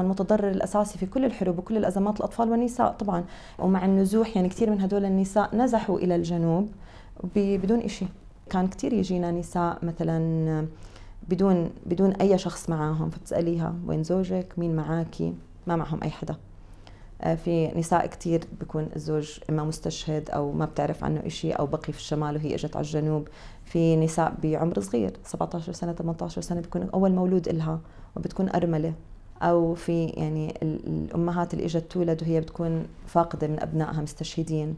المتضرر الاساسي في كل الحروب وكل الازمات الاطفال والنساء طبعا ومع النزوح يعني كثير من هدول النساء نزحوا الى الجنوب بدون شيء كان كثير يجينا نساء مثلا بدون بدون اي شخص معاهم فبتساليها وين زوجك مين معاكي ما معهم اي حدا آه، في نساء كثير بيكون الزوج اما مستشهد او ما بتعرف عنه شيء او بقي في الشمال وهي اجت على الجنوب في نساء بعمر صغير 17 سنه 18 سنه بيكون اول مولود لها وبتكون ارمله او في يعني الامهات اللي اجت تولد وهي بتكون فاقده من ابنائها مستشهدين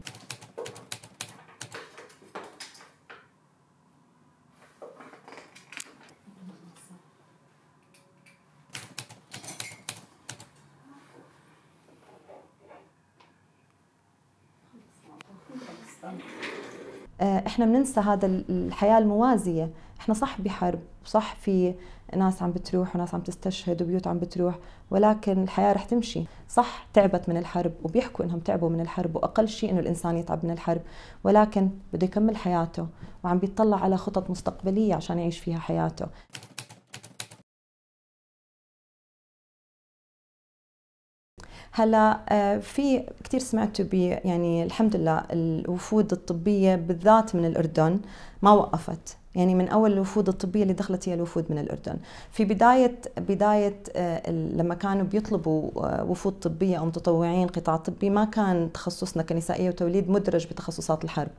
آه، احنا بننسى هذا الحياه الموازيه احنا صح بحرب وصح في ناس عم بتروح وناس عم تستشهد وبيوت عم بتروح ولكن الحياة رح تمشي صح تعبت من الحرب وبيحكوا انهم تعبوا من الحرب واقل شيء انه الانسان يتعب من الحرب ولكن بده يكمل حياته وعم بيطلع على خطط مستقبلية عشان يعيش فيها حياته هلا آه، في كثير سمعتوا ب يعني الحمد لله الوفود الطبيه بالذات من الاردن ما وقفت يعني من اول الوفود الطبيه اللي دخلت هي الوفود من الاردن في بدايه بدايه آه، لما كانوا بيطلبوا آه، وفود طبيه او متطوعين قطاع طبي ما كان تخصصنا كنسائيه وتوليد مدرج بتخصصات الحرب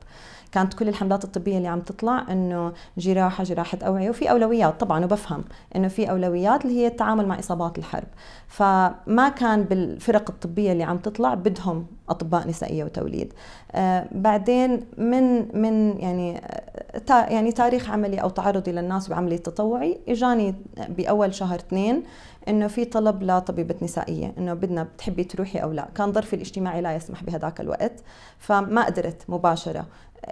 كانت كل الحملات الطبيه اللي عم تطلع انه جراحه جراحه اوعيه وفي اولويات طبعا وبفهم انه في اولويات اللي هي التعامل مع اصابات الحرب فما كان بالفرق الطبيه اللي عم تطلع بدهم اطباء نسائيه وتوليد آه بعدين من من يعني آه، تا يعني تاريخ عملي او تعرضي للناس بعملي التطوعي اجاني باول شهر اثنين انه في طلب لطبيبه نسائيه انه بدنا بتحبي تروحي او لا كان ظرفي الاجتماعي لا يسمح بهذاك الوقت فما قدرت مباشره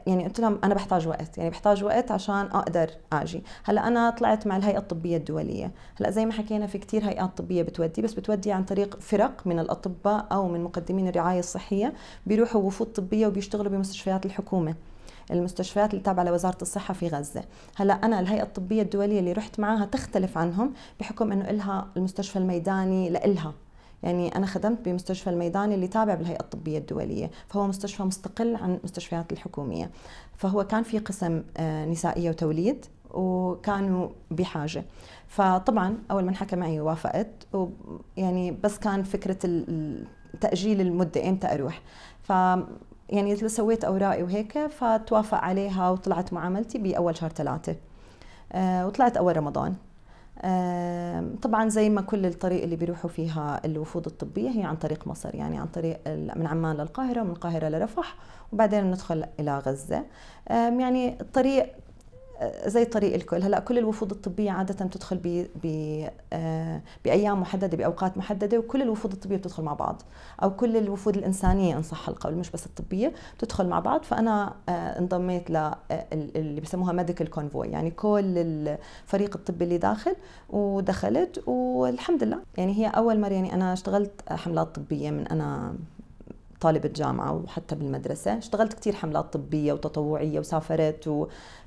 يعني قلت لهم انا بحتاج وقت يعني بحتاج وقت عشان اقدر اجي هلا انا طلعت مع الهيئه الطبيه الدوليه هلا زي ما حكينا في كثير هيئات طبيه بتودي بس بتودي عن طريق فرق من الاطباء او من مقدمين الرعايه الصحيه بيروحوا وفود طبيه وبيشتغلوا بمستشفيات الحكومه المستشفيات اللي تابعه لوزاره الصحه في غزه هلا انا الهيئه الطبيه الدوليه اللي رحت معاها تختلف عنهم بحكم انه إلها المستشفى الميداني لإلها يعني أنا خدمت بمستشفى الميداني اللي تابع بالهيئة الطبية الدولية فهو مستشفى مستقل عن المستشفيات الحكومية فهو كان في قسم آه، نسائية وتوليد وكانوا بحاجة فطبعا أول ما انحكى معي وافقت ويعني بس كان فكرة تأجيل المدة إمتى أروح ف يعني سويت أوراقي وهيك فتوافق عليها وطلعت معاملتي بأول شهر ثلاثة آه، وطلعت أول رمضان طبعا زي ما كل الطريق اللي بيروحوا فيها الوفود الطبيه هي عن طريق مصر يعني عن طريق من عمان للقاهره ومن القاهره لرفح وبعدين بندخل الى غزه يعني الطريق آه، زي طريق الكل هلا كل الوفود الطبيه عاده بتدخل ب آه، بايام محدده باوقات محدده وكل الوفود الطبيه بتدخل مع بعض او كل الوفود الانسانيه ان صح القول مش بس الطبيه بتدخل مع بعض فانا آه، انضميت ل اللي بسموها ميديكال كونفوي يعني كل الفريق الطبي اللي داخل ودخلت والحمد لله يعني هي اول مره يعني انا اشتغلت حملات طبيه من انا طالبة جامعة وحتى بالمدرسة اشتغلت كثير حملات طبية وتطوعية وسافرت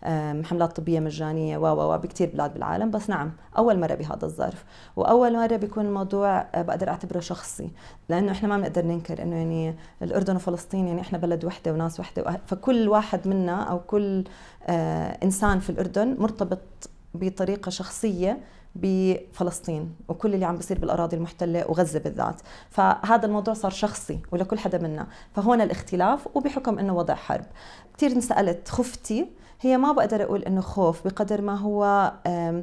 وحملات طبية مجانية و و بكثير بلاد بالعالم بس نعم أول مرة بهذا الظرف وأول مرة بيكون الموضوع آه، بقدر أعتبره شخصي لأنه إحنا ما بنقدر ننكر إنه يعني الأردن وفلسطين يعني إحنا بلد وحدة وناس وحدة فكل واحد منا أو كل آه، إنسان في الأردن مرتبط بطريقة شخصية بفلسطين وكل اللي عم بيصير بالاراضي المحتله وغزه بالذات فهذا الموضوع صار شخصي ولكل حدا منا فهون الاختلاف وبحكم انه وضع حرب كثير انسالت خفتي هي ما بقدر اقول انه خوف بقدر ما هو آه،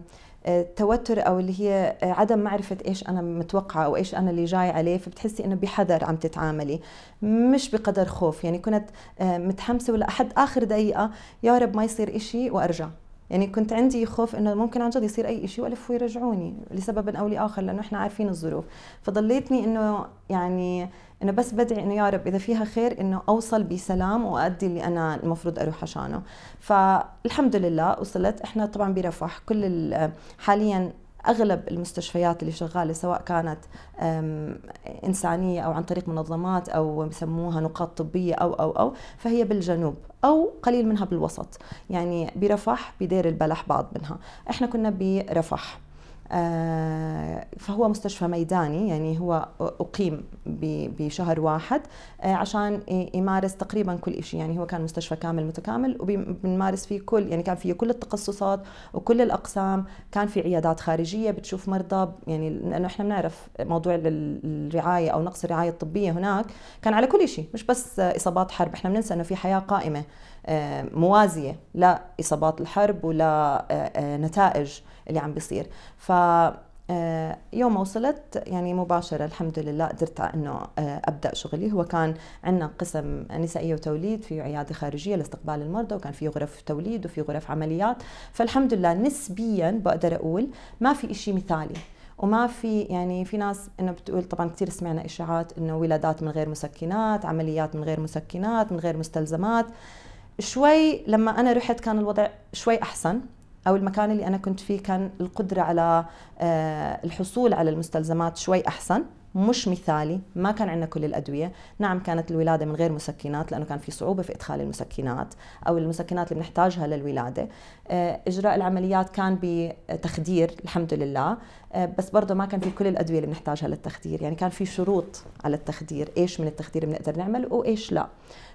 توتر او اللي هي آه، عدم معرفه ايش انا متوقعه او ايش انا اللي جاي عليه فبتحسي انه بحذر عم تتعاملي مش بقدر خوف يعني كنت آه، متحمسه ولا احد اخر دقيقه يا رب ما يصير إشي وارجع يعني كنت عندي خوف انه ممكن عن جد يصير اي شيء والف ويرجعوني لسبب او لاخر لانه احنا عارفين الظروف فضليتني انه يعني انه بس بدعي انه يا رب اذا فيها خير انه اوصل بسلام وادي اللي انا المفروض اروح عشانه فالحمد لله وصلت احنا طبعا برفح كل حاليا اغلب المستشفيات اللي شغاله سواء كانت انسانيه او عن طريق منظمات او بسموها نقاط طبيه او او او فهي بالجنوب او قليل منها بالوسط يعني برفح بدير البلح بعض منها احنا كنا برفح آه، فهو مستشفى ميداني يعني هو أقيم بشهر واحد آه، عشان يمارس تقريبا كل شيء يعني هو كان مستشفى كامل متكامل وبنمارس فيه كل يعني كان فيه كل التخصصات وكل الأقسام كان في عيادات خارجية بتشوف مرضى يعني لأنه إحنا بنعرف موضوع الرعاية أو نقص الرعاية الطبية هناك كان على كل شيء مش بس إصابات حرب إحنا بننسى إنه في حياة قائمة آه، موازية لإصابات الحرب ولا نتائج اللي عم بيصير ف آه، يوم ما وصلت يعني مباشرة الحمد لله قدرت أنه آه، أبدأ شغلي هو كان عندنا قسم نسائية وتوليد في عيادة خارجية لاستقبال المرضى وكان في غرف توليد وفي غرف عمليات فالحمد لله نسبيا بقدر أقول ما في إشي مثالي وما في يعني في ناس انه بتقول طبعا كثير سمعنا اشاعات انه ولادات من غير مسكنات، عمليات من غير مسكنات، من غير مستلزمات. شوي لما انا رحت كان الوضع شوي احسن، او المكان اللي انا كنت فيه كان القدره على آه، الحصول على المستلزمات شوي احسن مش مثالي ما كان عندنا كل الادويه نعم كانت الولاده من غير مسكنات لانه كان في صعوبه في ادخال المسكنات او المسكنات اللي بنحتاجها للولاده آه، اجراء العمليات كان بتخدير الحمد لله آه، بس برضه ما كان في كل الادويه اللي بنحتاجها للتخدير يعني كان في شروط على التخدير ايش من التخدير بنقدر نعمل وايش لا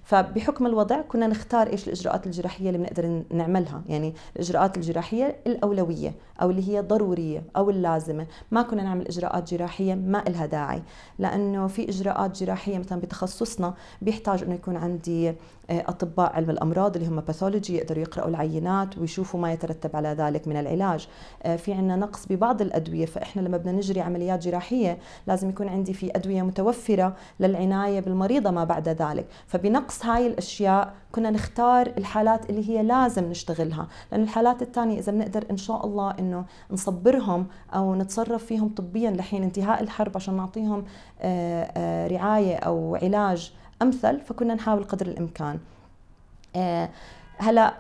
فبحكم الوضع كنا نختار ايش الاجراءات الجراحيه اللي بنقدر نعملها يعني الاجراءات الجراحيه الاولويه او اللي هي ضروريه او اللازمه ما كنا نعمل اجراءات جراحيه ما لها داعي لانه في اجراءات جراحيه مثلا بتخصصنا بيحتاج انه يكون عندي آه، اطباء علم الامراض اللي هم باثولوجي يقدروا يقراوا العينات ويشوفوا ما يترتب على ذلك من العلاج آه، في عندنا نقص ببعض الادويه فاحنا لما بدنا نجري عمليات جراحيه لازم يكون عندي في ادويه متوفره للعنايه بالمريضه ما بعد ذلك فبنقص هاي الاشياء كنا نختار الحالات اللي هي لازم نشتغلها لأن الحالات الثانية إذا بنقدر إن شاء الله إنه نصبرهم أو نتصرف فيهم طبيا لحين انتهاء الحرب عشان نعطيهم آه، رعاية أو علاج امثل فكنا نحاول قدر الامكان آه، هلا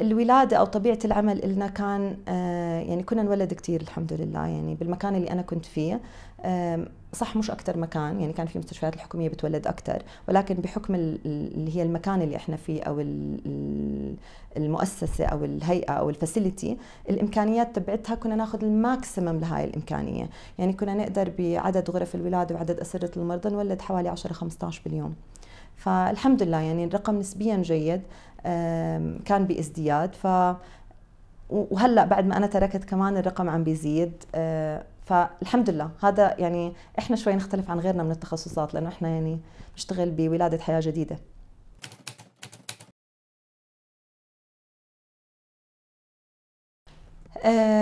الولادة أو طبيعة العمل لنا كان آه، يعني كنا نولد كثير الحمد لله يعني بالمكان اللي أنا كنت فيه صح مش اكثر مكان يعني كان في مستشفيات الحكوميه بتولد اكثر ولكن بحكم اللي هي المكان اللي احنا فيه او المؤسسه او الهيئه او الفاسيلتي الامكانيات تبعتها كنا ناخذ الماكسيمم لهاي الامكانيه يعني كنا نقدر بعدد غرف الولاده وعدد اسره المرضى نولد حوالي 10 15 باليوم فالحمد لله يعني الرقم نسبيا جيد كان بازدياد ف وهلا بعد ما انا تركت كمان الرقم عم بيزيد آه، فالحمد لله هذا يعني احنا شوي نختلف عن غيرنا من التخصصات لانه احنا يعني نشتغل بولاده حياه جديده آه،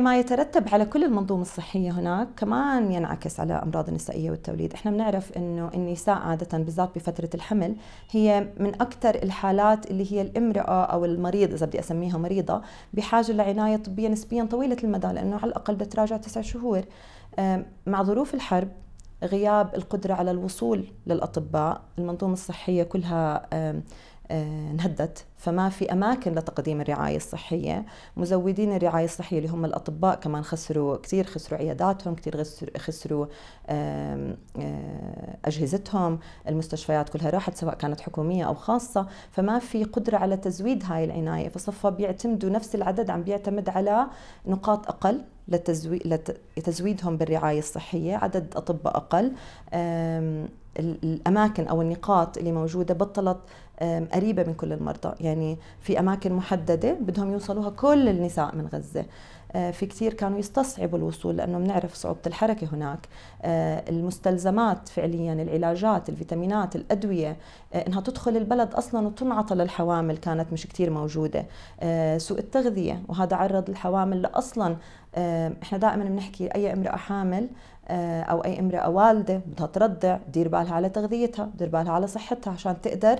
ما يترتب على كل المنظومة الصحية هناك كمان ينعكس على أمراض النسائية والتوليد إحنا بنعرف أنه النساء عادة بالذات بفترة الحمل هي من أكثر الحالات اللي هي الامرأة أو المريض إذا بدي أسميها مريضة بحاجة لعناية طبية نسبيا طويلة المدى لأنه على الأقل بتراجع تسع شهور مع ظروف الحرب غياب القدرة على الوصول للأطباء المنظومة الصحية كلها انهدت آه، فما في اماكن لتقديم الرعايه الصحيه مزودين الرعايه الصحيه اللي هم الاطباء كمان خسروا كثير خسروا عياداتهم كثير خسروا آه، اجهزتهم المستشفيات كلها راحت سواء كانت حكوميه او خاصه فما في قدره على تزويد هاي العنايه فصفى بيعتمدوا نفس العدد عم بيعتمد على نقاط اقل لتزويدهم بالرعايه الصحيه عدد اطباء اقل الاماكن او النقاط اللي موجوده بطلت قريبه من كل المرضى يعني في اماكن محدده بدهم يوصلوها كل النساء من غزه آه، في كثير كانوا يستصعبوا الوصول لانه بنعرف صعوبه الحركه هناك آه، المستلزمات فعليا العلاجات الفيتامينات الادويه آه، انها تدخل البلد اصلا وتنعطى للحوامل كانت مش كثير موجوده سوء التغذيه وهذا عرض الحوامل لاصلا احنا دائما بنحكي اي امراه حامل آه، او اي امراه والده بدها ترضع دير بالها على تغذيتها دير بالها على صحتها عشان تقدر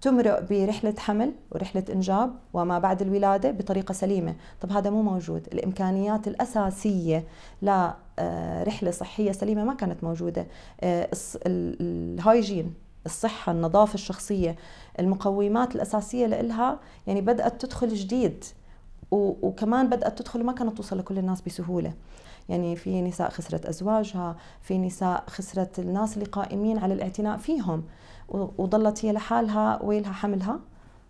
تمرق برحلة حمل ورحلة إنجاب وما بعد الولادة بطريقة سليمة طب هذا مو موجود الإمكانيات الأساسية لرحلة آه، صحية سليمة ما كانت موجودة آه، الهايجين الصحة النظافة الشخصية المقومات الأساسية لإلها يعني بدأت تدخل جديد وكمان بدأت تدخل وما كانت توصل لكل الناس بسهولة يعني في نساء خسرت أزواجها في نساء خسرت الناس اللي قائمين على الاعتناء فيهم وظلت هي لحالها ويلها حملها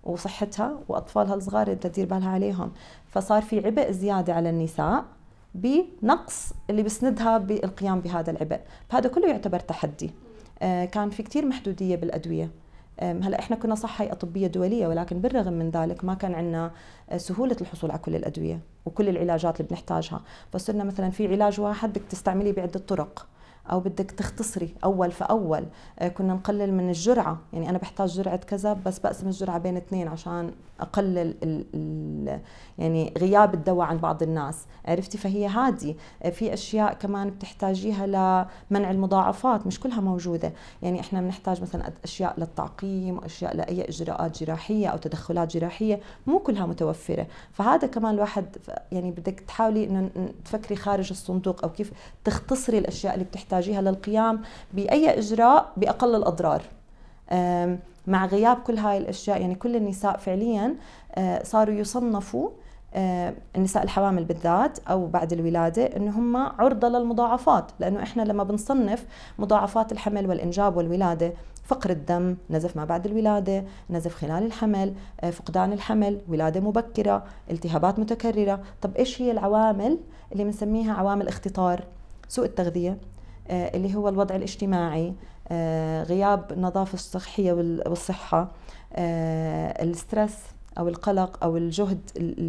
وصحتها وأطفالها الصغار بدها تدير بالها عليهم فصار في عبء زيادة على النساء بنقص اللي بسندها بالقيام بهذا العبء فهذا كله يعتبر تحدي آه، كان في كتير محدودية بالأدوية هلا احنا كنا صح هيئه طبيه دوليه ولكن بالرغم من ذلك ما كان عندنا سهوله الحصول على كل الادويه وكل العلاجات اللي بنحتاجها فصرنا مثلا في علاج واحد بدك تستعمليه بعده طرق او بدك تختصري اول فاول آه، كنا نقلل من الجرعه يعني انا بحتاج جرعه كذا بس بقسم الجرعه بين اثنين عشان اقلل الـ الـ يعني غياب الدواء عن بعض الناس عرفتي فهي هادي آه، في اشياء كمان بتحتاجيها لمنع المضاعفات مش كلها موجوده يعني احنا بنحتاج مثلا اشياء للتعقيم واشياء لاي اجراءات جراحيه او تدخلات جراحيه مو كلها متوفره فهذا كمان الواحد يعني بدك تحاولي انه تفكري خارج الصندوق او كيف تختصري الاشياء اللي بتحتاج تحتاجيها للقيام باي اجراء باقل الاضرار مع غياب كل هاي الاشياء يعني كل النساء فعليا آه، صاروا يصنفوا آه، النساء الحوامل بالذات او بعد الولاده انه هم عرضه للمضاعفات لانه احنا لما بنصنف مضاعفات الحمل والانجاب والولاده فقر الدم نزف ما بعد الولاده نزف خلال الحمل آه، فقدان الحمل ولاده مبكره التهابات متكرره طب ايش هي العوامل اللي بنسميها عوامل اختطار سوء التغذيه آه، اللي هو الوضع الاجتماعي آه، غياب النظافة الصحية والصحة آه، الستريس أو القلق أو الجهد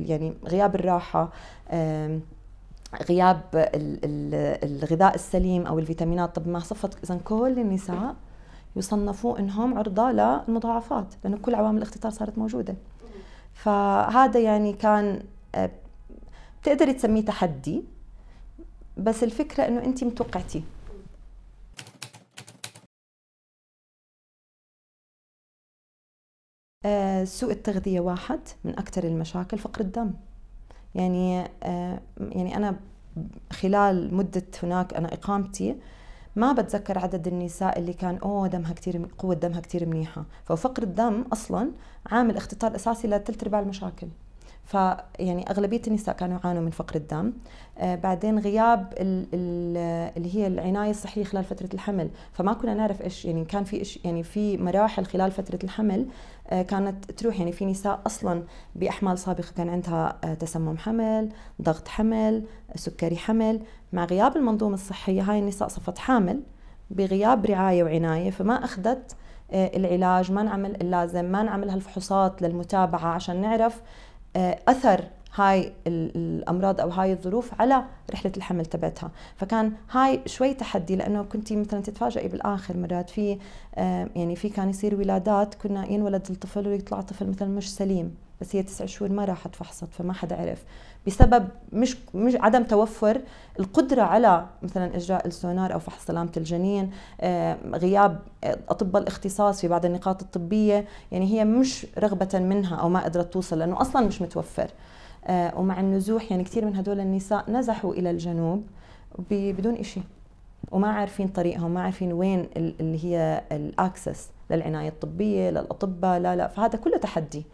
يعني غياب الراحة غياب الغذاء السليم أو الفيتامينات طب ما صفت إذا كل النساء يصنفوا انهم عرضه للمضاعفات لانه كل عوامل الاختطار صارت موجوده فهذا يعني كان بتقدري تسميه تحدي بس الفكره انه انت متوقعتيه سوء التغذيه واحد من اكثر المشاكل فقر الدم يعني آه، يعني انا خلال مده هناك انا اقامتي ما بتذكر عدد النساء اللي كان اوه دمها كثير قوه دمها كثير منيحه ففقر الدم اصلا عامل اختطار اساسي لثلث ارباع المشاكل فيعني اغلبيه النساء كانوا يعانوا من فقر الدم آه، بعدين غياب الـ الـ اللي هي العنايه الصحيه خلال فتره الحمل فما كنا نعرف ايش يعني كان في إيش يعني في مراحل خلال فتره الحمل آه، كانت تروح يعني في نساء اصلا باحمال سابقه كان عندها آه، تسمم حمل ضغط حمل سكري حمل مع غياب المنظومه الصحيه هاي النساء صفت حامل بغياب رعايه وعنايه فما اخذت العلاج ما نعمل اللازم ما نعمل هالفحوصات للمتابعه عشان نعرف آه، اثر هاي الامراض او هاي الظروف على رحله الحمل تبعتها فكان هاي شوي تحدي لانه كنت مثلا تتفاجئي بالاخر مرات في آه، يعني في كان يصير ولادات كنا ينولد الطفل ويطلع طفل مثلا مش سليم بس هي تسع شهور ما راحت فحصت فما حدا عرف بسبب مش, مش عدم توفر القدرة على مثلا إجراء السونار أو فحص سلامة الجنين آه، غياب أطباء الاختصاص في بعض النقاط الطبية يعني هي مش رغبة منها أو ما قدرت توصل لأنه أصلا مش متوفر آه، ومع النزوح يعني كثير من هدول النساء نزحوا إلى الجنوب بدون إشي وما عارفين طريقهم ما عارفين وين اللي هي الاكسس للعنايه الطبيه للاطباء لا لا فهذا كله تحدي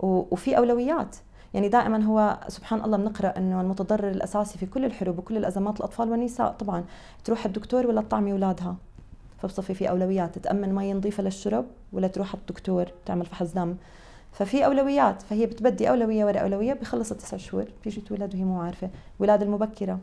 وفي اولويات يعني دائما هو سبحان الله بنقرا انه المتضرر الاساسي في كل الحروب وكل الازمات الاطفال والنساء طبعا تروح الدكتور ولا تطعمي اولادها فبصفي في اولويات تامن مي نظيفه للشرب ولا تروح على الدكتور تعمل فحص دم ففي اولويات فهي بتبدي اولويه ورا اولويه بخلص التسع شهور بتيجي تولد وهي مو عارفه ولاده المبكره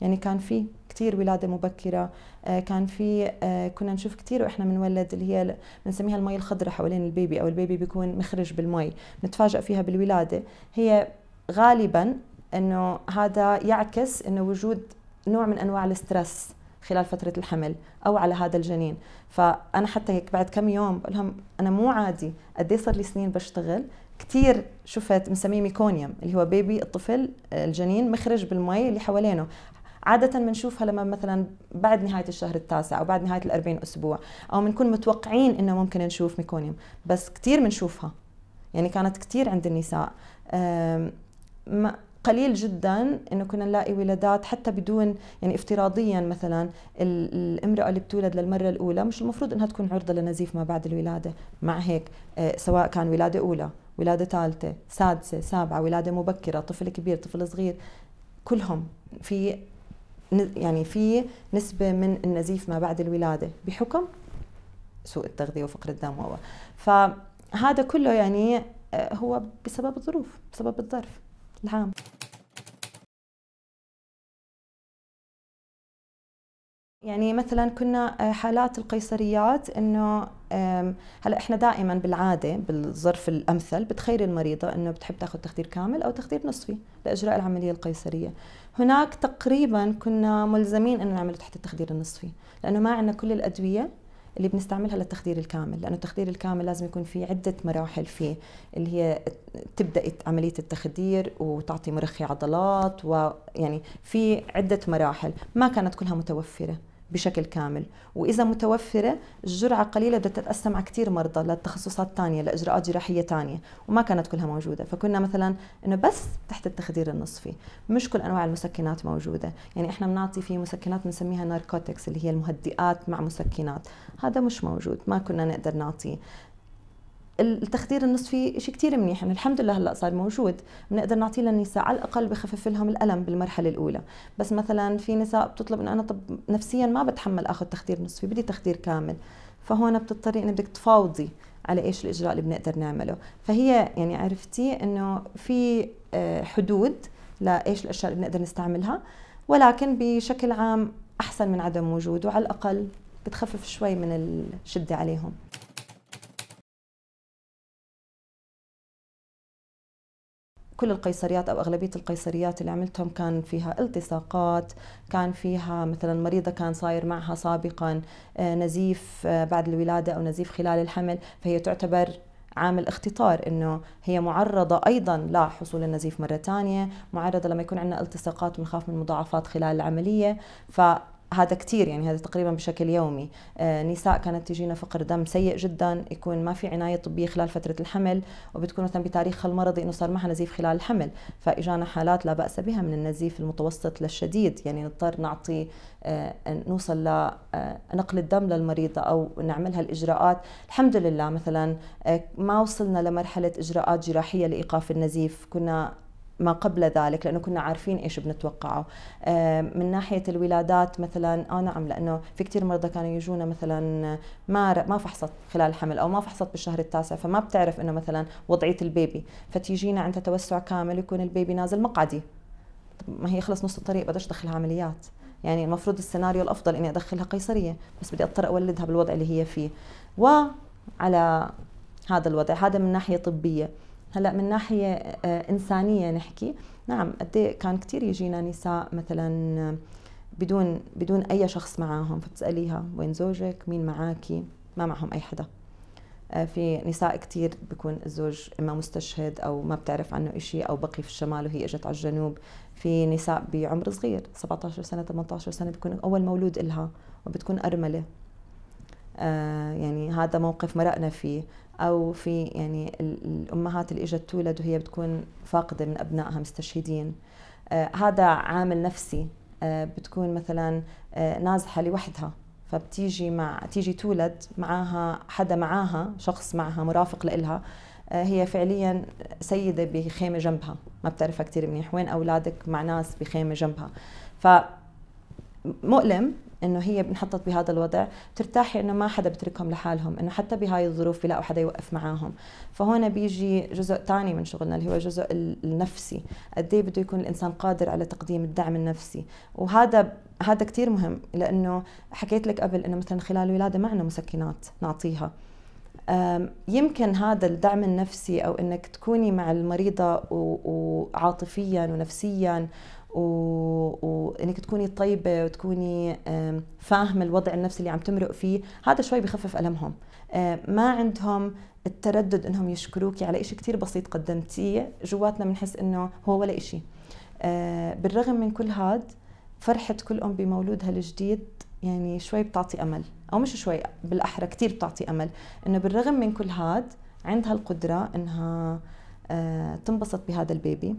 يعني كان في كثير ولاده مبكره آه، كان في آه، كنا نشوف كثير واحنا بنولد اللي هي بنسميها المي الخضراء حوالين البيبي او البيبي بيكون مخرج بالمي نتفاجئ فيها بالولاده هي غالبا انه هذا يعكس انه وجود نوع من انواع الاسترس خلال فترة الحمل أو على هذا الجنين فأنا حتى هيك بعد كم يوم بقول لهم أنا مو عادي قد إيه صار لي سنين بشتغل كثير شفت بنسميه ميكونيوم اللي هو بيبي الطفل آه، الجنين مخرج بالمي اللي حوالينه عادة بنشوفها لما مثلا بعد نهاية الشهر التاسع أو بعد نهاية الأربعين أسبوع أو بنكون متوقعين إنه ممكن نشوف ميكونيوم بس كتير بنشوفها يعني كانت كتير عند النساء قليل جدا انه كنا نلاقي ولادات حتى بدون يعني افتراضيا مثلا الامراه اللي بتولد للمره الاولى مش المفروض انها تكون عرضه لنزيف ما بعد الولاده مع هيك آه، سواء كان ولاده اولى ولاده ثالثه سادسه سابعه ولاده مبكره طفل كبير طفل صغير كلهم في يعني في نسبة من النزيف ما بعد الولادة بحكم سوء التغذية وفقر الدم و فهذا كله يعني آه، هو بسبب الظروف بسبب الظرف العام يعني مثلا كنا آه، حالات القيصريات انه هلا احنا دائما بالعاده بالظرف الامثل بتخير المريضه انه بتحب تاخذ تخدير كامل او تخدير نصفي لاجراء العمليه القيصريه هناك تقريبا كنا ملزمين انه نعمل تحت التخدير النصفي لانه ما عندنا كل الادويه اللي بنستعملها للتخدير الكامل لانه التخدير الكامل لازم يكون في عده مراحل فيه اللي هي تبدا عمليه التخدير وتعطي مرخي عضلات ويعني في عده مراحل ما كانت كلها متوفره بشكل كامل وإذا متوفرة الجرعة قليلة بدها تتقسم على كثير مرضى لتخصصات ثانية لإجراءات جراحية ثانية وما كانت كلها موجودة فكنا مثلا إنه بس تحت التخدير النصفي مش كل أنواع المسكنات موجودة يعني إحنا بنعطي في مسكنات بنسميها ناركوتكس اللي هي المهدئات مع مسكنات هذا مش موجود ما كنا نقدر نعطيه التخدير النصفي شيء كثير منيح يعني الحمد لله هلا صار موجود بنقدر نعطيه للنساء على الاقل بخفف لهم الالم بالمرحله الاولى بس مثلا في نساء بتطلب انه انا طب نفسيا ما بتحمل اخذ تخدير نصفي بدي تخدير كامل فهون بتضطري انك بدك تفاوضي على ايش الاجراء اللي بنقدر نعمله فهي يعني عرفتي انه في آه، حدود لايش الاشياء اللي بنقدر نستعملها ولكن بشكل عام احسن من عدم وجوده وعلى الاقل بتخفف شوي من الشده عليهم كل القيصريات او اغلبيه القيصريات اللي عملتهم كان فيها التصاقات كان فيها مثلا مريضه كان صاير معها سابقا آه، نزيف آه، بعد الولاده او نزيف خلال الحمل فهي تعتبر عامل اختطار انه هي معرضه ايضا لحصول النزيف مره ثانيه معرضه لما يكون عندنا التصاقات بنخاف من مضاعفات خلال العمليه ف هذا كثير يعني هذا تقريبا بشكل يومي آه، نساء كانت تجينا فقر دم سيء جدا يكون ما في عنايه طبيه خلال فتره الحمل وبتكون مثلا بتاريخها المرضي انه صار معها نزيف خلال الحمل فاجانا حالات لا باس بها من النزيف المتوسط للشديد يعني نضطر نعطي آه، نوصل لنقل آه، الدم للمريضه او نعملها الاجراءات الحمد لله مثلا ما وصلنا لمرحله اجراءات جراحيه لايقاف النزيف كنا ما قبل ذلك لانه كنا عارفين ايش بنتوقعه آه، من ناحيه الولادات مثلا اه نعم لانه في كثير مرضى كانوا يجونا مثلا ما ما فحصت خلال الحمل او ما فحصت بالشهر التاسع فما بتعرف انه مثلا وضعيه البيبي فتيجينا عند توسع كامل يكون البيبي نازل مقعدي طب ما هي خلص نص الطريق بدش ادخلها عمليات يعني المفروض السيناريو الافضل اني ادخلها قيصريه بس بدي اضطر اولدها بالوضع اللي هي فيه وعلى هذا الوضع هذا من ناحيه طبيه هلا من ناحيه آه، انسانيه نحكي نعم قد إيه كان كثير يجينا نساء مثلا بدون بدون اي شخص معاهم فبتساليها وين زوجك مين معاكي ما معهم اي حدا آه، في نساء كثير بيكون الزوج اما مستشهد او ما بتعرف عنه شيء او بقي في الشمال وهي اجت على الجنوب في نساء بعمر صغير 17 سنه 18 سنه بيكون اول مولود إلها وبتكون ارمله آه، يعني هذا موقف مرقنا فيه او في يعني الامهات اللي اجت تولد وهي بتكون فاقده من ابنائها مستشهدين آه، هذا عامل نفسي آه، بتكون مثلا آه، نازحه لوحدها فبتيجي مع تيجي تولد معاها حدا معاها شخص معها مرافق لإلها هي فعليا سيده بخيمه جنبها ما بتعرفها كثير منيح وين اولادك مع ناس بخيمه جنبها ف مؤلم انه هي انحطت بهذا الوضع ترتاحي انه ما حدا بتركهم لحالهم انه حتى بهاي الظروف بيلاقوا حدا يوقف معاهم فهون بيجي جزء ثاني من شغلنا اللي هو جزء النفسي قد ايه بده يكون الانسان قادر على تقديم الدعم النفسي وهذا هذا كثير مهم لانه حكيت لك قبل انه مثلا خلال الولاده معنا مسكنات نعطيها يمكن هذا الدعم النفسي او انك تكوني مع المريضه وعاطفيا ونفسيا وانك تكوني طيبه وتكوني فاهمه الوضع النفسي اللي عم تمرق فيه هذا شوي بخفف المهم آه، ما عندهم التردد انهم يشكروك على شيء كثير بسيط قدمتيه جواتنا بنحس انه هو ولا شيء آه، بالرغم من كل هذا فرحه كل ام بمولودها الجديد يعني شوي بتعطي امل او مش شوي بالاحرى كثير بتعطي امل انه بالرغم من كل هذا عندها القدره انها آه، تنبسط بهذا البيبي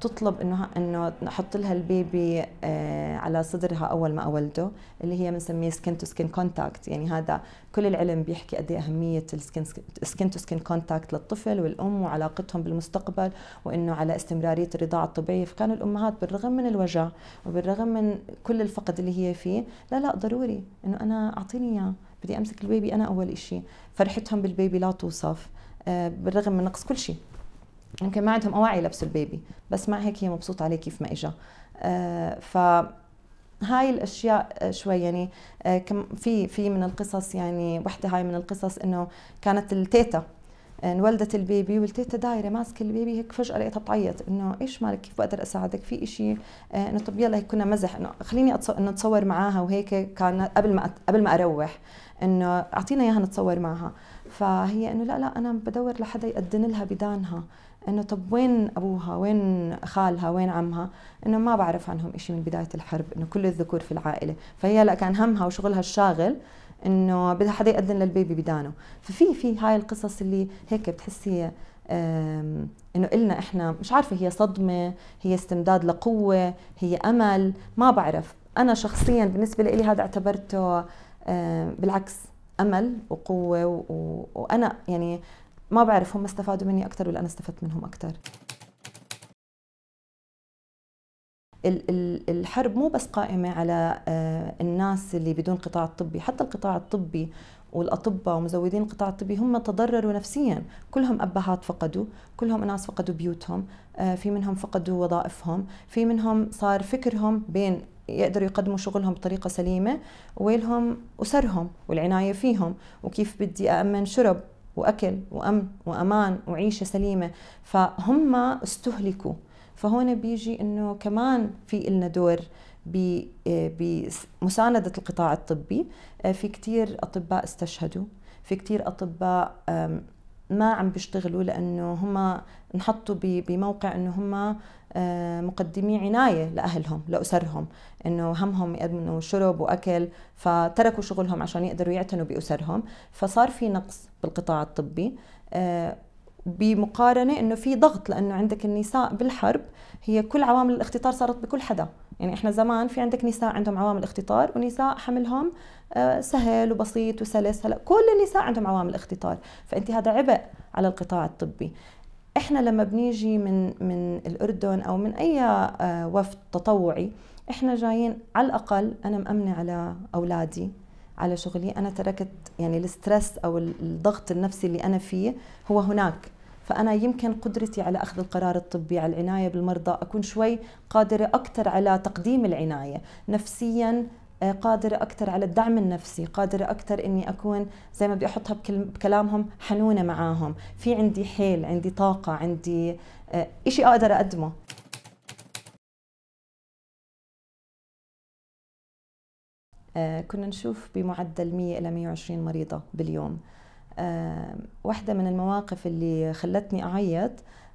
تطلب انه انه نحط لها البيبي آه، على صدرها اول ما اولده اللي هي بنسميه سكن تو سكن كونتاكت يعني هذا كل العلم بيحكي قد ايه اهميه السكن سكين تو سكن كونتاكت للطفل والام وعلاقتهم بالمستقبل وانه على استمراريه الرضاعه الطبيعيه فكانوا الامهات بالرغم من الوجع وبالرغم من كل الفقد اللي هي فيه لا لا ضروري انه انا اعطيني اياه بدي امسك البيبي انا اول شيء فرحتهم بالبيبي لا توصف آه، بالرغم من نقص كل شيء يمكن ما عندهم اواعي لبس البيبي بس مع هيك هي مبسوطه عليه كيف ما اجى آه ف هاي الاشياء آه، شوي يعني آه، كم في في من القصص يعني وحده هاي من القصص انه كانت التيتا آه، انولدت البيبي والتيتا دايره ماسكه البيبي هيك فجاه لقيتها بتعيط انه ايش مالك كيف بقدر اساعدك في شيء انه طب يلا هيك كنا مزح انه خليني أتصور انه اتصور معاها وهيك كان قبل ما قبل ما اروح انه اعطينا اياها نتصور معها فهي انه لا لا انا بدور لحدا يقدن لها بدانها انه طب وين ابوها وين خالها وين عمها انه ما بعرف عنهم شيء من بدايه الحرب انه كل الذكور في العائله فهي لا كان همها وشغلها الشاغل انه بدها حدا ياذن للبيبي بدانه ففي في هاي القصص اللي هيك بتحسي انه قلنا احنا مش عارفه هي صدمه هي استمداد لقوه هي امل ما بعرف انا شخصيا بالنسبه لي هذا اعتبرته بالعكس امل وقوه وانا يعني ما بعرف هم استفادوا مني اكثر ولا انا استفدت منهم اكثر الحرب مو بس قائمة على آه، الناس اللي بدون قطاع طبي حتى القطاع الطبي والأطباء ومزودين القطاع الطبي هم تضرروا نفسيا كلهم أبهات فقدوا كلهم ناس فقدوا بيوتهم آه، في منهم فقدوا وظائفهم في منهم صار فكرهم بين يقدروا يقدموا شغلهم بطريقة سليمة ويلهم أسرهم والعناية فيهم وكيف بدي أأمن شرب واكل وامن وامان وعيشه سليمه فهم استهلكوا فهون بيجي انه كمان في لنا دور بمساندة القطاع الطبي آه، في كتير أطباء استشهدوا في كتير أطباء ما عم بيشتغلوا لانه هم انحطوا بموقع انه هم آه، مقدمي عنايه لاهلهم لاسرهم انه همهم يقدموا شرب واكل فتركوا شغلهم عشان يقدروا يعتنوا باسرهم فصار في نقص بالقطاع الطبي آه، بمقارنه انه في ضغط لانه عندك النساء بالحرب هي كل عوامل الاختطار صارت بكل حدا يعني احنا زمان في عندك نساء عندهم عوامل اختطار ونساء حملهم آه، سهل وبسيط وسلس هلا كل النساء عندهم عوامل اختطار فانت هذا عبء على القطاع الطبي احنا لما بنيجي من من الاردن او من اي آه، وفد تطوعي احنا جايين على الاقل انا مامنه على اولادي على شغلي انا تركت يعني الاسترس او الضغط النفسي اللي انا فيه هو هناك فأنا يمكن قدرتي على أخذ القرار الطبي على العناية بالمرضى أكون شوي قادرة أكثر على تقديم العناية نفسياً آه، قادرة أكثر على الدعم النفسي قادرة أكثر أني أكون زي ما بدي أحطها بكلامهم حنونة معاهم في عندي حيل عندي طاقة عندي آه، إشي أقدر أقدمه آه، كنا نشوف بمعدل 100 إلى 120 مريضة باليوم آه، واحدة من المواقف اللي خلتني أعيط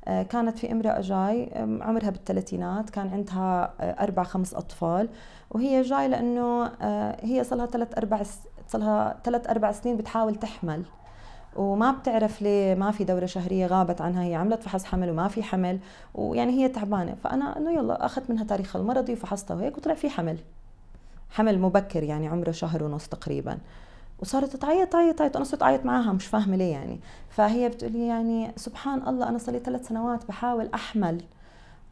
آه، كانت في امرأة جاي عمرها بالثلاثينات كان عندها آه، أربع خمس أطفال وهي جاي لأنه هي صلها ثلاث أربع صلها ثلاث أربع سنين بتحاول تحمل وما بتعرف ليه ما في دورة شهرية غابت عنها هي عملت فحص حمل وما في حمل ويعني هي تعبانة فأنا إنه يلا أخذت منها تاريخ المرضي وفحصتها وهيك وطلع في حمل حمل مبكر يعني عمره شهر ونص تقريباً وصارت تعيط تعيط تعيط انا صرت اعيط معاها مش فاهمه ليه يعني فهي بتقولي يعني سبحان الله انا صار لي ثلاث سنوات بحاول احمل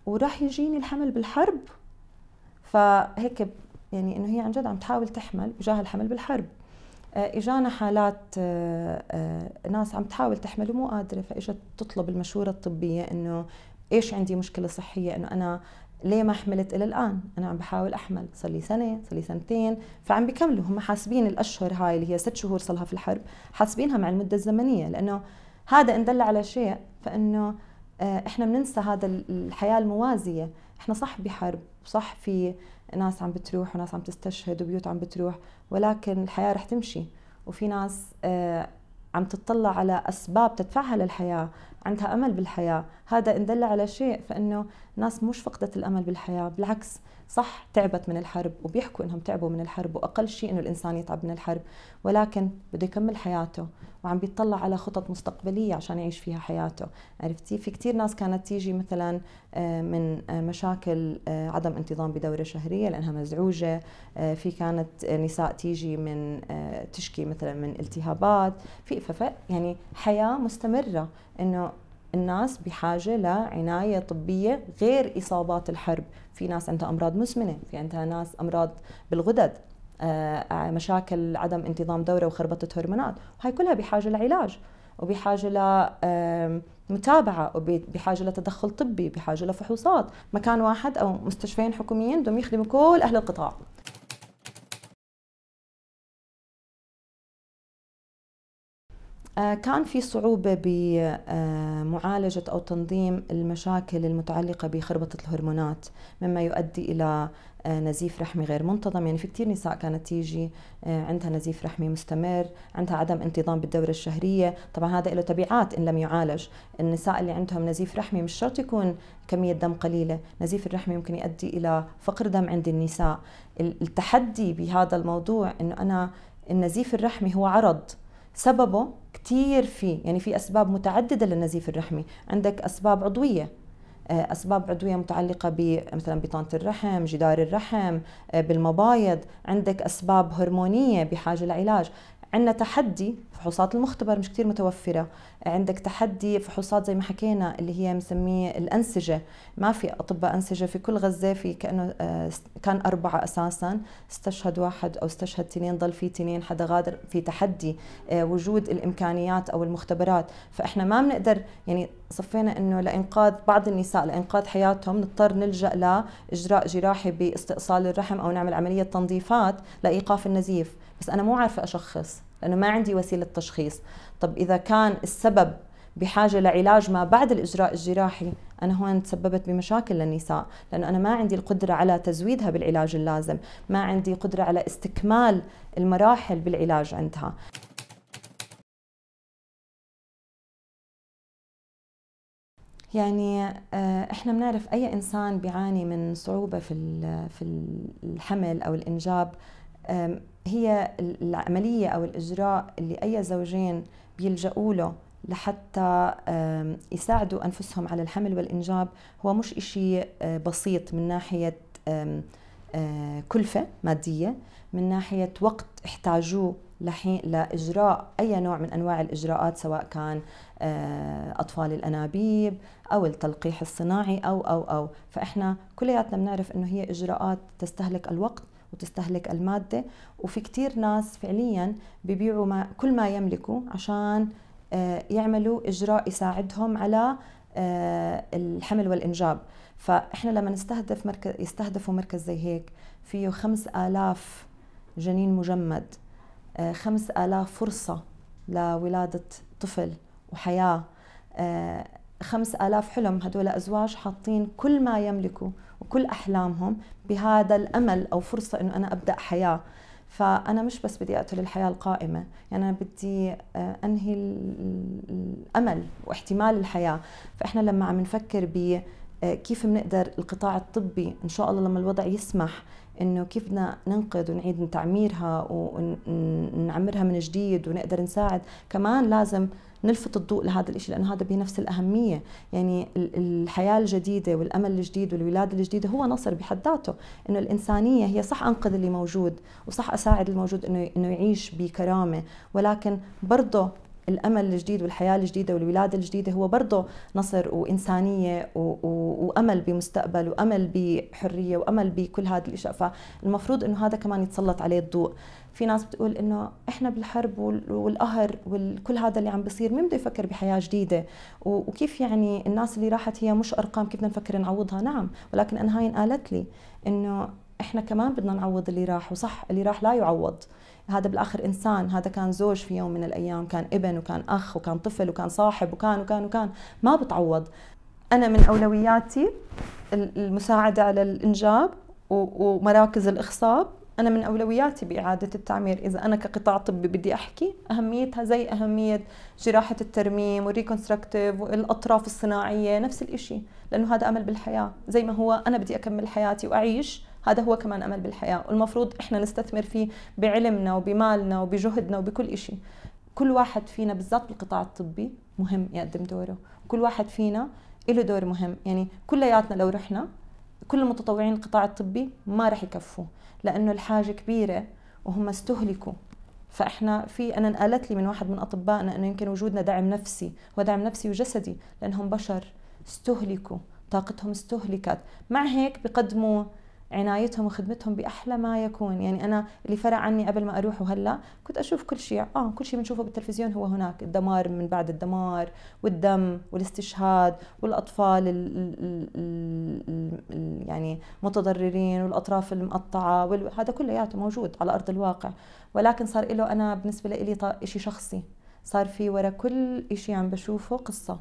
وراح يجيني الحمل بالحرب فهيك يعني انه هي عن جد عم تحاول تحمل وجاها الحمل بالحرب آه، اجانا حالات آه، آه، ناس عم تحاول تحمل ومو قادره فاجت تطلب المشوره الطبيه انه ايش عندي مشكله صحيه انه انا ليه ما حملت الى الان انا عم بحاول احمل صار لي سنه صار لي سنتين فعم بكملوا هم حاسبين الاشهر هاي اللي هي ست شهور صار لها في الحرب حاسبينها مع المده الزمنيه لانه هذا ان دل على شيء فانه آه، احنا بننسى هذا الحياه الموازيه احنا صح بحرب صح في ناس عم بتروح وناس عم تستشهد وبيوت عم بتروح ولكن الحياه رح تمشي وفي ناس آه، عم تطلع على اسباب تدفعها للحياه عندها امل بالحياه هذا ان دل على شيء فانه ناس مش فقدت الامل بالحياه بالعكس صح تعبت من الحرب وبيحكوا انهم تعبوا من الحرب واقل شيء انه الانسان يتعب من الحرب ولكن بده يكمل حياته وعم بيطلع على خطط مستقبليه عشان يعيش فيها حياته عرفتي في كثير ناس كانت تيجي مثلا آه، من آه، مشاكل آه، عدم انتظام بدوره شهريه لانها مزعوجه في كانت نساء تيجي من تشكي مثلا من التهابات في يعني حياه مستمره انه الناس بحاجه لعنايه طبيه غير اصابات الحرب، في ناس عندها امراض مزمنه، في عندها ناس امراض بالغدد، آه، آه، مشاكل عدم انتظام دوره وخربطه هرمونات، وهي كلها بحاجه لعلاج وبحاجه لمتابعه وبحاجه لتدخل طبي، بحاجه لفحوصات، مكان واحد او مستشفيين حكوميين بدهم يخدموا كل اهل القطاع. آه، كان في صعوبة بمعالجة آه، أو تنظيم المشاكل المتعلقة بخربطة الهرمونات مما يؤدي إلى آه، نزيف رحمي غير منتظم يعني في كثير نساء كانت تيجي عندها نزيف رحمي مستمر عندها عدم انتظام بالدورة الشهرية طبعا هذا له تبعات إن لم يعالج النساء اللي عندهم نزيف رحمي مش شرط يكون كمية دم قليلة نزيف الرحمي ممكن يؤدي إلى فقر دم عند النساء التحدي بهذا الموضوع أنه أنا النزيف الرحمي هو عرض سببه كثير في يعني في أسباب متعددة للنزيف الرحمي عندك أسباب عضوية آه، اسباب عضويه متعلقه مثلا بطانه الرحم، جدار الرحم، آه، بالمبايض، عندك اسباب هرمونيه بحاجه لعلاج، عندنا تحدي فحوصات المختبر مش كتير متوفرة عندك تحدي فحوصات زي ما حكينا اللي هي مسميه الأنسجة ما في أطباء أنسجة في كل غزة في كأنه آه، كان أربعة أساسا استشهد واحد أو استشهد تنين ضل في تنين حدا غادر في تحدي آه، وجود الإمكانيات أو المختبرات فإحنا ما بنقدر يعني صفينا انه لانقاذ بعض النساء لانقاذ حياتهم نضطر نلجا لاجراء جراحي باستئصال الرحم او نعمل عمليه تنظيفات لايقاف النزيف بس انا مو عارفه اشخص لانه ما عندي وسيله تشخيص طب اذا كان السبب بحاجه لعلاج ما بعد الاجراء الجراحي انا هون تسببت بمشاكل للنساء لانه انا ما عندي القدره على تزويدها بالعلاج اللازم ما عندي قدره على استكمال المراحل بالعلاج عندها يعني آه، احنا بنعرف اي انسان بيعاني من صعوبه في في الحمل او الانجاب هي العملية أو الإجراء اللي أي زوجين بيلجأوا له لحتى يساعدوا أنفسهم على الحمل والإنجاب هو مش إشي بسيط من ناحية كلفة مادية من ناحية وقت احتاجوه لحين لاجراء اي نوع من انواع الاجراءات سواء كان اطفال الانابيب او التلقيح الصناعي او او او فاحنا كلياتنا بنعرف انه هي اجراءات تستهلك الوقت وتستهلك المادة وفي كتير ناس فعليا ببيعوا ما كل ما يملكوا عشان آه، يعملوا إجراء يساعدهم على آه، الحمل والإنجاب فإحنا لما نستهدف مركز يستهدفوا مركز زي هيك فيه خمس آلاف جنين مجمد آه، خمس آلاف فرصة لولادة طفل وحياة 5000 حلم هدول أزواج حاطين كل ما يملكوا وكل أحلامهم بهذا الأمل أو فرصة أنه أنا أبدأ حياة فأنا مش بس بدي أقتل الحياة القائمة يعني أنا بدي آه، أنهي الأمل واحتمال الحياة فإحنا لما عم نفكر ب آه، كيف بنقدر القطاع الطبي ان شاء الله لما الوضع يسمح انه كيف بدنا ننقذ ونعيد تعميرها ونعمرها من جديد ونقدر نساعد كمان لازم نلفت الضوء لهذا الشيء لأنه هذا بنفس الأهمية يعني الحياة الجديدة والأمل الجديد والولادة الجديدة هو نصر بحد ذاته إنه الإنسانية هي صح أنقذ اللي موجود وصح أساعد الموجود إنه إنه يعيش بكرامة ولكن برضه الامل الجديد والحياه الجديده والولاده الجديده هو برضه نصر وانسانيه و... و... وامل بمستقبل وامل بحريه وامل بكل هذا الاشياء فالمفروض انه هذا كمان يتسلط عليه الضوء في ناس بتقول انه احنا بالحرب والقهر وكل هذا اللي عم بيصير مين بده يفكر بحياه جديده وكيف يعني الناس اللي راحت هي مش ارقام كيف بدنا نفكر نعوضها نعم ولكن انا هاي قالت لي انه احنا كمان بدنا نعوض اللي راح وصح اللي راح لا يعوض هذا بالاخر انسان هذا كان زوج في يوم من الايام كان ابن وكان اخ وكان طفل وكان صاحب وكان وكان وكان ما بتعوض انا من اولوياتي المساعده على الانجاب ومراكز الاخصاب انا من اولوياتي باعاده التعمير اذا انا كقطاع طبي بدي احكي اهميتها زي اهميه جراحه الترميم والريكونستركتيف والاطراف الصناعيه نفس الشيء لانه هذا امل بالحياه زي ما هو انا بدي اكمل حياتي واعيش هذا هو كمان امل بالحياه والمفروض احنا نستثمر فيه بعلمنا وبمالنا وبجهدنا وبكل شيء كل واحد فينا بالذات بالقطاع الطبي مهم يقدم دوره كل واحد فينا له دور مهم يعني كلياتنا لو رحنا كل المتطوعين القطاع الطبي ما رح يكفوا لانه الحاجه كبيره وهم استهلكوا فاحنا في انا انقالت لي من واحد من اطبائنا انه يمكن وجودنا دعم نفسي ودعم نفسي وجسدي لانهم بشر استهلكوا طاقتهم استهلكت مع هيك بقدموا عنايتهم وخدمتهم باحلى ما يكون يعني انا اللي فرع عني قبل ما اروح وهلا كنت اشوف كل شيء اه كل شيء بنشوفه بالتلفزيون هو هناك الدمار من بعد الدمار والدم والاستشهاد والاطفال ال ال ال يعني متضررين والاطراف المقطعه هذا كلياته موجود على ارض الواقع ولكن صار له انا بالنسبه لي شيء شخصي صار في ورا كل شيء عم بشوفه قصه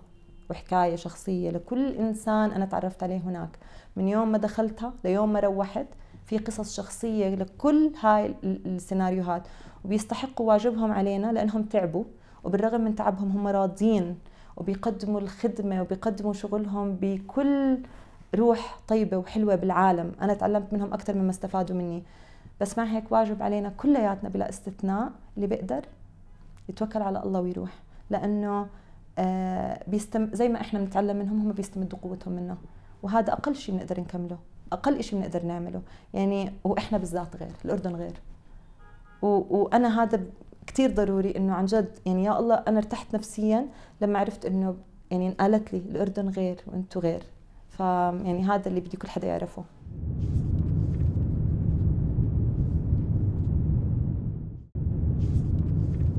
وحكايه شخصيه لكل انسان انا تعرفت عليه هناك من يوم ما دخلتها ليوم ما روحت في قصص شخصيه لكل هاي السيناريوهات وبيستحقوا واجبهم علينا لانهم تعبوا وبالرغم من تعبهم هم راضيين وبيقدموا الخدمه وبيقدموا شغلهم بكل روح طيبه وحلوه بالعالم انا تعلمت منهم اكثر مما استفادوا مني بس مع هيك واجب علينا كلياتنا بلا استثناء اللي بيقدر يتوكل على الله ويروح لانه آه، بيستم زي ما احنا بنتعلم منهم هم بيستمدوا قوتهم منا وهذا اقل شيء بنقدر نكمله اقل شيء بنقدر نعمله يعني واحنا بالذات غير الاردن غير وانا هذا كثير ضروري انه عن جد يعني يا الله انا ارتحت نفسيا لما عرفت انه يعني انقالت لي الاردن غير وانتم غير ف يعني هذا اللي بدي كل حدا يعرفه